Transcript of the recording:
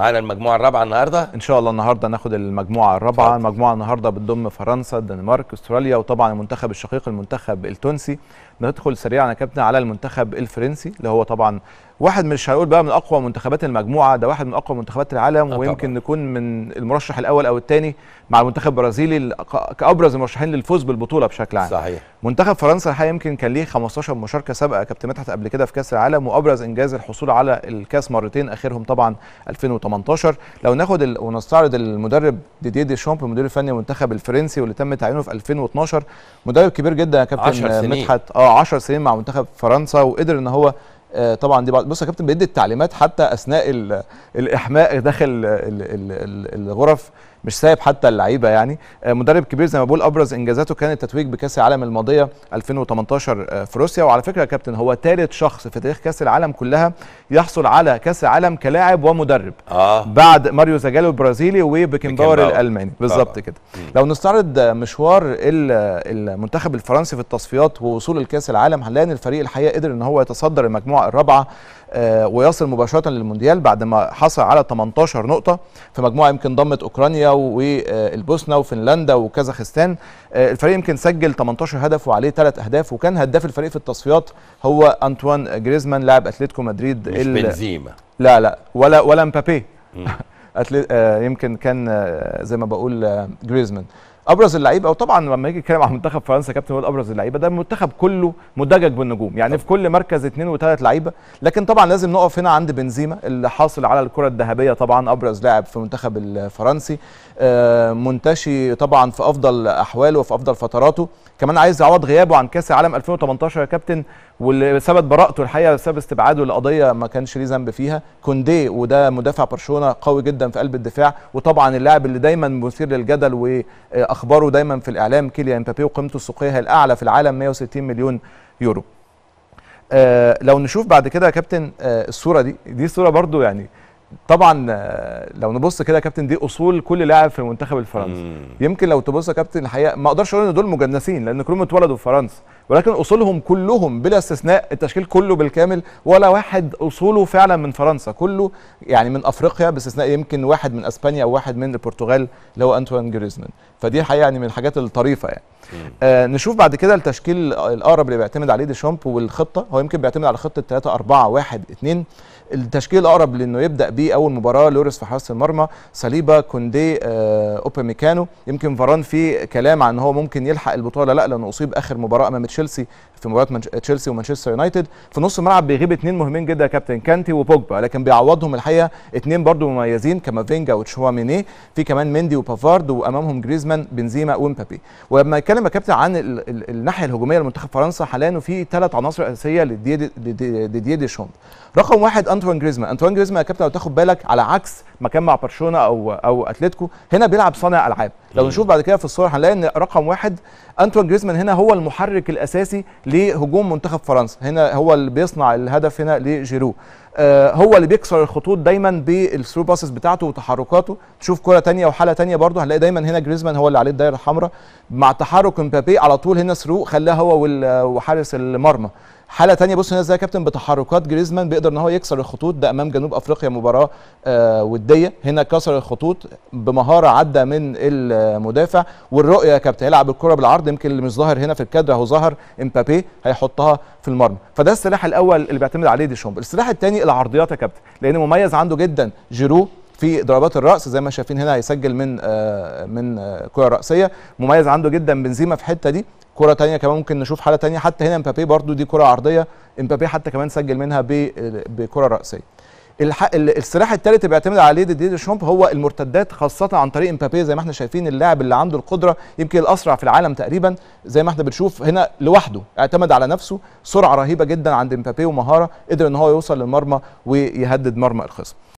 معانا المجموعة الرابعة النهاردة إن شاء الله النهاردة ناخد المجموعة الرابعة طبعا. المجموعة النهاردة بتضم فرنسا الدنمارك أستراليا وطبعا المنتخب الشقيق المنتخب التونسي ندخل سريعا يا كابتن على المنتخب الفرنسي اللي هو طبعا واحد مش هنقول بقى من اقوى منتخبات المجموعه ده واحد من اقوى منتخبات العالم آه، ويمكن طبعا. نكون من المرشح الاول او الثاني مع المنتخب البرازيلي كابرز المرشحين للفوز بالبطوله بشكل عام صحيح منتخب فرنسا الحقيقه يمكن كان ليه 15 مشاركه سابقه كابتن مدحت قبل كده في كاس العالم وابرز انجاز الحصول على الكاس مرتين اخرهم طبعا 2018 لو ناخد ال... ونستعرض المدرب ديدي ديشامب المدير الفني المنتخب الفرنسي واللي تم تعيينه في 2012 مدرب كبير جدا يا كابتن مدحت اه 10 سنين مع منتخب فرنسا وقدر ان هو آه، طبعا دي بص يا كابتن بيدي التعليمات حتى اثناء الاحماء داخل الغرف مش سايب حتى اللعيبه يعني آه، مدرب كبير زي ما بقول ابرز انجازاته كان التتويج بكاس العالم الماضيه 2018 آه، في روسيا وعلى فكره يا كابتن هو ثالث شخص في تاريخ كاس العالم كلها يحصل على كاس العالم كلاعب ومدرب آه. بعد ماريو زاجالو البرازيلي وبيكنباور الالماني بالظبط آه. كده لو نستعرض مشوار المنتخب الفرنسي في التصفيات ووصول الكاس العالم هنلاقي ان الفريق الحقيقه قدر ان هو يتصدر المجموعه المجموعه الرابعه آه، ويصل مباشره للمونديال بعد ما حصل على 18 نقطه في مجموعه يمكن ضمت اوكرانيا والبوسنه وفنلندا وكازاخستان آه، الفريق يمكن سجل 18 هدف وعليه ثلاث اهداف وكان هداف الفريق في التصفيات هو انطوان جريزمان لاعب اتلتيكو مدريد مش بنزيما لا لا ولا ولا مبابي آه، يمكن كان زي ما بقول جريزمان ابرز اللعيبه وطبعا لما يجي يتكلم عن منتخب فرنسا كابتن هو ابرز اللعيبه ده المنتخب كله مدجج بالنجوم يعني طبعا. في كل مركز اثنين وثلاث لعيبه لكن طبعا لازم نقف هنا عند بنزيما اللي حاصل على الكره الذهبيه طبعا ابرز لاعب في المنتخب الفرنسي آه، منتشي طبعا في افضل احواله وفي افضل فتراته كمان عايز يعوض غيابه عن كاس العالم 2018 يا كابتن واللي ثبت براءته الحقيقه بسبب استبعاده لقضيه ما كانش ليه ذنب فيها كوندي وده مدافع برشلونه قوي جدا في قلب الدفاع وطبعا اللاعب اللي دايما مثير للجدل و آه، اخباره دايما في الاعلام كيليان مبابي وقيمته السوقيه هي الاعلى في العالم 160 مليون يورو آه لو نشوف بعد كده يا كابتن آه الصوره دي دي صوره برضو يعني طبعا آه، لو نبص كده يا كابتن دي اصول كل لاعب في المنتخب الفرنسي يمكن لو تبص يا كابتن الحقيقه ما اقدرش اقول ان دول مجنسين لان كلهم اتولدوا في فرنسا ولكن اصولهم كلهم بلا استثناء التشكيل كله بالكامل ولا واحد اصوله فعلا من فرنسا كله يعني من افريقيا باستثناء يمكن واحد من اسبانيا او واحد من البرتغال اللي هو انتوان جريزمان فدي حقيقه يعني من الحاجات الطريفه يعني آه نشوف بعد كده التشكيل الاقرب اللي بيعتمد عليه ديشامب والخطه هو يمكن بيعتمد على خطه 3 4 1 2 التشكيل الاقرب لانه يبدا بيه اول مباراه لوريس في حراسه المرمى صليبا كوندي آه اوباميكانو يمكن فران في كلام عن هو ممكن يلحق البطوله لا لانه اصيب اخر مباراه امام تشيلسي في مباراه منش... تشيلسي ومانشستر يونايتد في نص الملعب بيغيب اثنين مهمين جدا يا كابتن كانتي وبوجبا لكن بيعوضهم الحقيقه اثنين برضو مميزين كافينجا وتشواميني في كمان مندي وبافارد وامامهم جريزمان بنزيما ومبابي ولما اتكلم يا كابتن عن ال... ال... الناحيه الهجوميه لمنتخب فرنسا حاليا وفي ثلاث عناصر اساسيه لدي دي... دي... دي... رقم واحد انطوان جريزمان انطوان جريزمان يا كابتن لو تاخد بالك على عكس ما كان مع برشلونه او او اتلتيكو هنا بيلعب صانع العاب لو نشوف بعد كده في الصوره هنلاقي ان رقم واحد انتوان جريزمان هنا هو المحرك الاساسي لهجوم منتخب فرنسا هنا هو اللي بيصنع الهدف هنا لجيرو آه هو اللي بيكسر الخطوط دايما بالثرو باسز بتاعته وتحركاته تشوف كره تانية وحاله تانية برضه هنلاقي دايما هنا جريزمان هو اللي عليه الدايره الحمراء مع تحرك مبابي على طول هنا ثرو خلاه هو وحارس المرمى حاله تانية بص هنا ازاي يا كابتن بتحركات جريزمان بيقدر ان هو يكسر الخطوط ده امام جنوب افريقيا مباراه آه وديه هنا كسر الخطوط بمهاره عدى من المدافع والرؤيه يا كابتن هيلعب الكره بالعرض يمكن اللي مش ظاهر هنا في الكادر اهو ظهر امبابي هيحطها في المرمى فده السلاح الاول اللي بيعتمد عليه ديشامب السلاح الثاني العرضيات يا كابتن لان مميز عنده جدا جيرو في ضربات الراس زي ما شايفين هنا هيسجل من آه من آه كره راسيه مميز عنده جدا بنزيما في الحته دي كره تانية كمان ممكن نشوف حاله تانية حتى هنا امبابي برضو دي كره عرضيه امبابي حتى كمان سجل منها بكره راسيه السلاح الثالث بيعتمد عليه دي شومب هو المرتدات خاصه عن طريق امبابي زي ما احنا شايفين اللاعب اللي عنده القدره يمكن الاسرع في العالم تقريبا زي ما احنا بنشوف هنا لوحده اعتمد على نفسه سرعه رهيبه جدا عند امبابي ومهاره قدر ان هو يوصل للمرمى ويهدد مرمى الخصم